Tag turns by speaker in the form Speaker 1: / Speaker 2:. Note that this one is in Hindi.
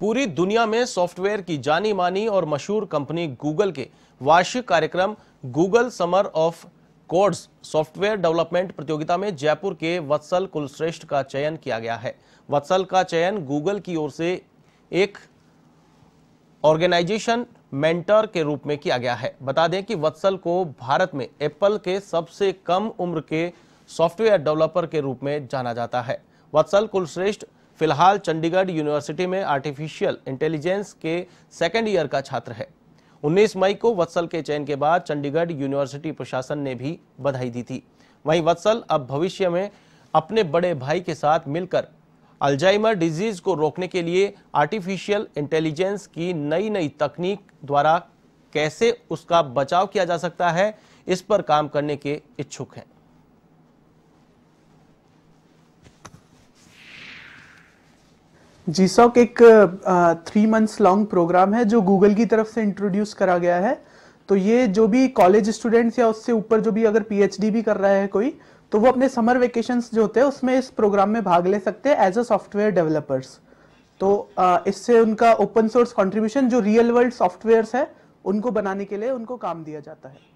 Speaker 1: पूरी दुनिया में सॉफ्टवेयर की जानी मानी और मशहूर कंपनी गूगल के वार्षिक कार्यक्रम Google summer of codes software development प्रतियोगिता में जयपुर के वत्सल कुलश्रेष्ठ का चयन किया गया है वत्सल का चयन गूगल की ओर से एक ऑर्गेनाइजेशन मेंटर के रूप में किया गया है बता दें कि वत्सल को भारत में एप्पल के सबसे कम उम्र के सॉफ्टवेयर डेवलपर के रूप में जाना जाता है वत्सल कुलश्रेष्ठ फिलहाल चंडीगढ़ यूनिवर्सिटी में आर्टिफिशियल इंटेलिजेंस के सेकेंड ईयर का छात्र है 19 मई को वत्सल के चयन के बाद चंडीगढ़ यूनिवर्सिटी प्रशासन ने भी बधाई दी थी वहीं वत्सल अब भविष्य में अपने बड़े भाई के साथ मिलकर अल्जाइमर डिजीज को रोकने के लिए आर्टिफिशियल इंटेलिजेंस की नई नई तकनीक द्वारा कैसे उसका बचाव किया जा सकता है इस पर काम करने के इच्छुक हैं
Speaker 2: जीसॉक एक थ्री मंथ्स लॉन्ग प्रोग्राम है जो गूगल की तरफ से इंट्रोड्यूस करा गया है तो ये जो भी कॉलेज स्टूडेंट्स या उससे ऊपर जो भी अगर पीएचडी भी कर रहा है कोई तो वो अपने समर वेकेशंस जो होते हैं उसमें इस प्रोग्राम में भाग ले सकते हैं एज तो, अ सॉफ्टवेयर डेवलपर्स तो इससे उनका ओपन सोर्स कॉन्ट्रीब्यूशन जो रियल वर्ल्ड सॉफ्टवेयर है उनको बनाने के लिए उनको काम दिया जाता है